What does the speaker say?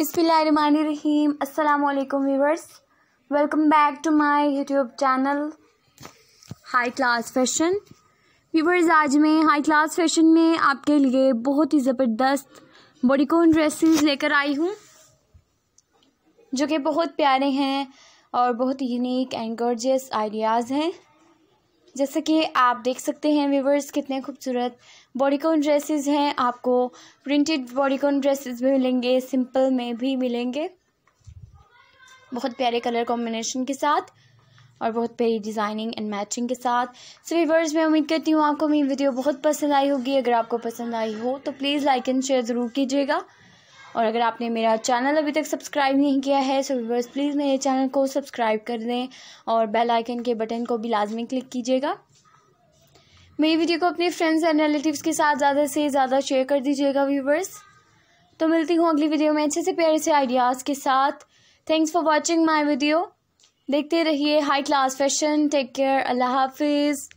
बिसमीम अल्लाम viewers welcome back to my YouTube channel high class fashion viewers आज मैं हाई क्लास फैशन में आपके लिए बहुत ही ज़बरदस्त बॉडीकॉन ड्रेसेस लेकर आई हूँ जो कि बहुत प्यारे हैं और बहुत यूनिक एंड गर्जियस आइडियाज़ हैं जैसे कि आप देख सकते हैं व्यूवर्स कितने खूबसूरत बॉडीकॉन ड्रेसेस हैं आपको प्रिंटेड बॉडीकॉन ड्रेसेस भी मिलेंगे सिंपल में भी मिलेंगे बहुत प्यारे कलर कॉम्बिनेशन के साथ और बहुत प्यारी डिज़ाइनिंग एंड मैचिंग के साथ सो व्यूवर्स मैं उम्मीद करती हूँ आपको मेरी वीडियो बहुत पसंद आई होगी अगर आपको पसंद आई हो तो प्लीज़ लाइक एंड शेयर ज़रूर कीजिएगा और अगर आपने मेरा चैनल अभी तक सब्सक्राइब नहीं किया है सो व्यूवर्स प्लीज़ मेरे चैनल को सब्सक्राइब कर दें और बेल आइकन के बटन को भी लाजमी क्लिक कीजिएगा मेरी वीडियो को अपने फ्रेंड्स एंड रिलेटिव्स के साथ ज़्यादा से ज़्यादा शेयर कर दीजिएगा व्यूवर्स तो मिलती हूँ अगली वीडियो में अच्छे से प्यारे से आइडियाज़ के साथ thanks for watching my video देखते रहिए high class fashion take care अल्लाह हाफिज़